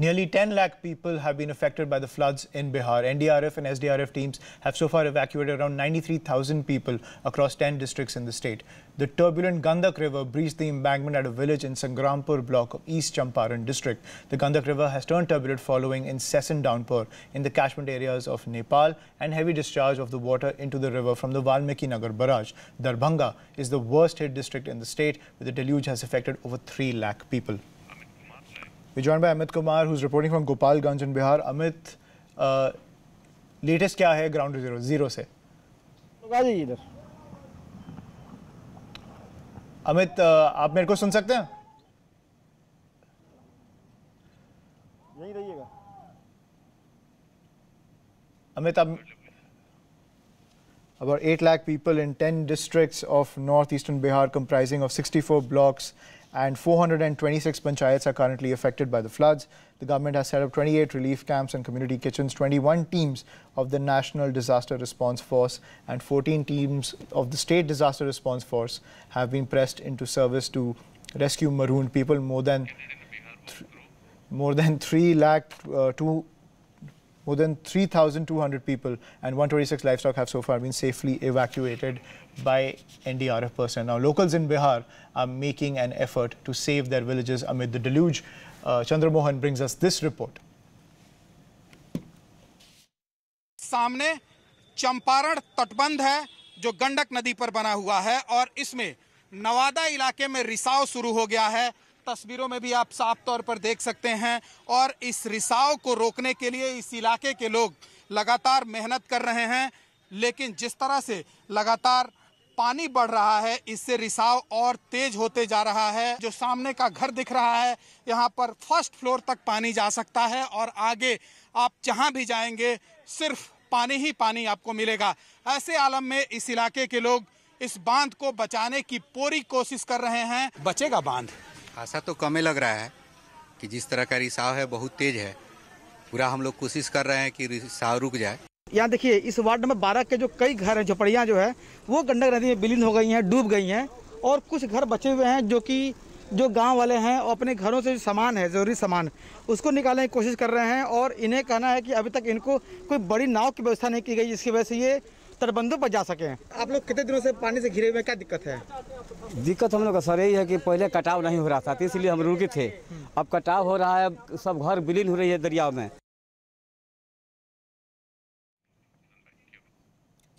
Nearly 10 lakh people have been affected by the floods in Bihar. NDRF and SDRF teams have so far evacuated around 93,000 people across 10 districts in the state. The turbulent Gandak River breached the embankment at a village in Sangrampur block of East Champaran district. The Gandak River has turned turbulent following incessant downpour in the catchment areas of Nepal and heavy discharge of the water into the river from the Valmiki Nagar barrage. Darbhanga is the worst hit district in the state, where the deluge has affected over 3 lakh people. We're joined by Amit Kumar, who's reporting from Gopal Ganj in Bihar. Amit, uh, latest kya hai ground zero zero से? जी इधर. अमित आप मेरे को सुन सकते हैं? यही रहिएगा. Amit, अब about 8 lakh people in 10 districts of northeastern Bihar comprising of 64 blocks and 426 panchayats are currently affected by the floods. The government has set up 28 relief camps and community kitchens, 21 teams of the National Disaster Response Force and 14 teams of the State Disaster Response Force have been pressed into service to rescue marooned people. More than more than 3 lakh uh, two more than 3,200 people and 126 livestock have so far been safely evacuated by NDRF personnel. Now, locals in Bihar are making an effort to save their villages amid the deluge. Uh, Chandra Mohan brings us this report. सामने चंपारण तटबंध है जो गंडक नदी पर बना हुआ है और इसमें नवादा इलाके में रिसाव शुरू हो गया है तस्वीरों में भी आप साफ तौर पर देख सकते हैं और इस रिसाव को रोकने के लिए इस इलाके के लोग लगातार मेहनत कर रहे हैं लेकिन जिस तरह से लगातार पानी बढ़ रहा है इससे रिसाव और तेज होते जा रहा है जो सामने का घर दिख रहा है यहाँ पर फर्स्ट फ्लोर तक पानी जा सकता है और आगे आप जहाँ भी जाएंगे सिर्फ पानी ही पानी आपको मिलेगा ऐसे आलम में इस इलाके के लोग इस बांध को बचाने की पूरी कोशिश कर रहे हैं बचेगा बांध आशा तो कम ही लग रहा है कि जिस तरह का रिसाव है बहुत तेज है पूरा हम लोग कोशिश कर रहे हैं कि रिसाव रुक जाए यहाँ देखिए इस वार्ड नंबर बारह के जो कई घर हैं झोपड़ियाँ जो है वो गंडक नदी में विलीन हो गई हैं डूब गई हैं और कुछ घर बचे हुए हैं जो कि जो गांव वाले हैं और अपने घरों से जो सामान है ज़रूरी सामान उसको निकालने की कोशिश कर रहे हैं और इन्हें कहना है कि अभी तक इनको कोई बड़ी नाव की व्यवस्था नहीं की गई जिसकी वजह से ये तटबंधों पर जा सके आप लोग कितने दिनों से पानी से घिरे हुए क्या दिक्कत है दिक्कत हम लोग का सर यही है कि पहले कटाव नहीं हो रहा था तो इसलिए हम रुके थे अब कटाव हो रहा है सब घर विलीन हो रही है दरिया में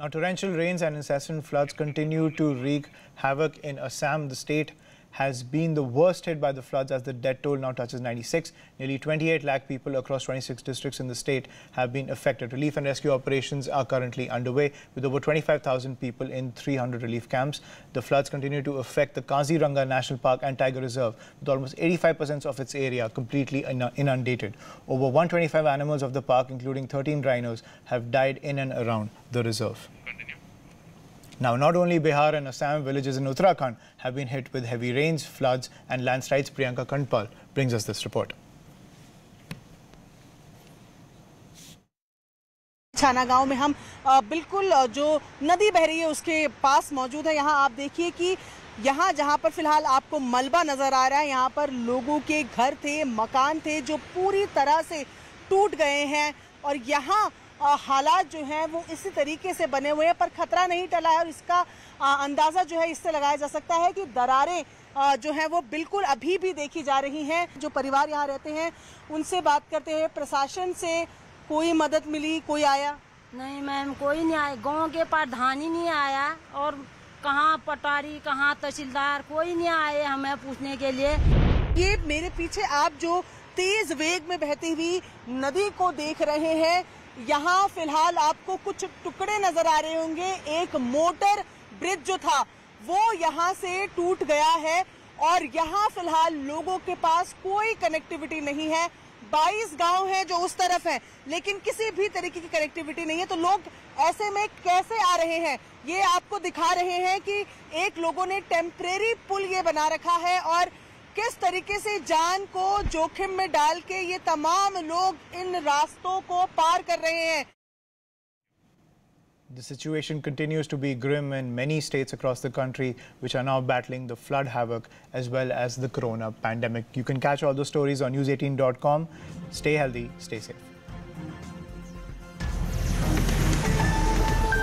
Now, torrential rains and incessant floods continue to wreak havoc in Assam, the state has been the worst hit by the floods as the death toll now touches 96. Nearly 28 lakh people across 26 districts in the state have been affected. Relief and rescue operations are currently underway with over 25,000 people in 300 relief camps. The floods continue to affect the Kaziranga National Park and Tiger Reserve with almost 85% of its area completely inundated. Over 125 animals of the park, including 13 rhinos, have died in and around the reserve. Now, not only Bihar and Assam, villages in Uttarakhand have been hit with heavy rains, floods and landslides. Priyanka Kandpal brings us this report. छाना गांव में हम बिल्कुल जो नदी बह रही है उसके पास मौजूद है यहां आप देखिए कि यहां जहां पर फिलहाल आपको मलबा नज़र आ रहा है यहां पर लोगों के घर थे मकान थे जो पूरी तरह से टूट गए हैं और यहां हालात जो हैं वो इसी तरीके से बने हुए हैं पर खतरा नहीं टला है और इसका अंदाज़ा जो है इससे लगाया जा सकता है कि दरारें जो है वो बिल्कुल अभी भी देखी जा रही हैं जो परिवार यहाँ रहते हैं उनसे बात करते हैं प्रशासन से कोई मदद मिली कोई आया नहीं मैम कोई नहीं आया गाँव के प्रधान ही नहीं आया और कहाँ पटारी कहाँ तहसीलदार कोई नहीं आए हमें पूछने के लिए ये मेरे पीछे आप जो तेज वेग में बहती हुई नदी को देख रहे हैं यहाँ फिलहाल आपको कुछ टुकड़े नजर आ रहे होंगे एक मोटर ब्रिज जो था वो यहाँ से टूट गया है और यहाँ फिलहाल लोगों के पास कोई कनेक्टिविटी नहीं है 22 गांव हैं जो उस तरफ हैं लेकिन किसी भी तरीके की कनेक्टिविटी नहीं है तो लोग ऐसे में कैसे आ रहे हैं ये आपको दिखा रहे हैं कि एक लोगों ने टेम्परेरी पुल ये बना रखा है और किस तरीके से जान को जोखिम में डाल के ये तमाम लोग इन रास्तों को पार कर रहे हैं The situation continues to be grim in many states across the country, which are now battling the flood havoc as well as the corona pandemic. You can catch all those stories on news18.com. Stay healthy, stay safe.